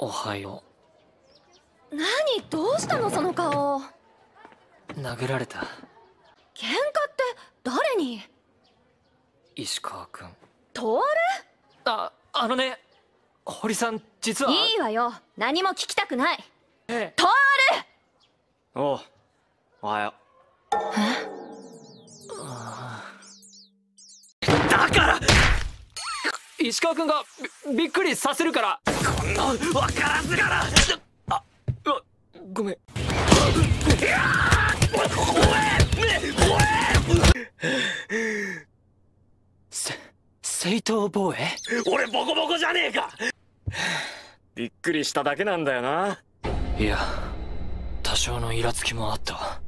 おはよう何どうしたのその顔殴られた喧嘩って誰に石川君徹ああのね堀さん実はいいわよ何も聞きたくないええ、徹おおはよ石川君がびっくりさせるからこんな分からずからあわごめんせ正当防衛俺ボコボコじゃねえかびっくりしただけなんだよないや多少のイラつきもあった